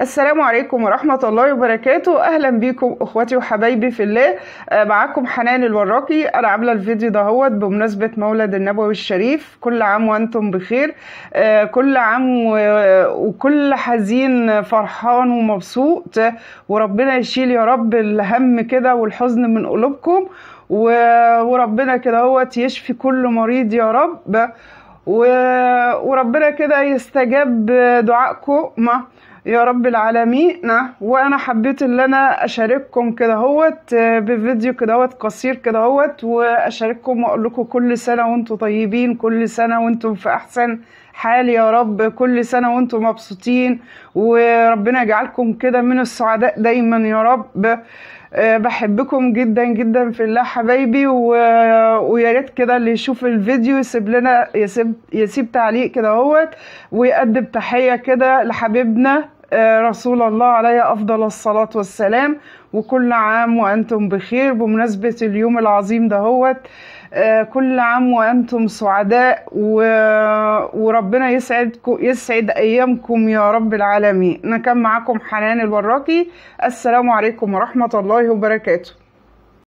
السلام عليكم ورحمة الله وبركاته أهلا بيكم أخواتي وحبايبي في الله آه، معاكم حنان الوراقي أنا عاملة الفيديو ده بمناسبة مولد النبوي الشريف كل عام وأنتم بخير آه، كل عام وكل حزين فرحان ومبسوط وربنا يشيل يا رب الهم كده والحزن من قلوبكم وربنا كده هوت يشفي كل مريض يا رب وربنا كده يستجاب دعائكم يا رب العالمين نعم. وانا حبيت ان انا اشارككم كده هوت آه، بفيديو كده هوت قصير كده هوت واشارككم واقول لكم كل سنه وانتم طيبين كل سنه وانتم في احسن حال يا رب كل سنة وانتم مبسوطين وربنا يجعلكم كده من السعداء دايما يا رب آه، بحبكم جدا جدا في الله حبايبي و... ويا ريت كده اللي يشوف الفيديو يسيب لنا يسيب يسيب تعليق كده اهوت ويقدم تحيه كده لحبيبنا آه، رسول الله عليه أفضل الصلاة والسلام وكل عام وأنتم بخير بمناسبة اليوم العظيم ده هوت آه، كل عام وأنتم سعداء و... وربنا يسعدكم يسعد أيامكم يا رب العالمين أنا كان معاكم حنان الوراقي السلام عليكم ورحمة الله وبركاته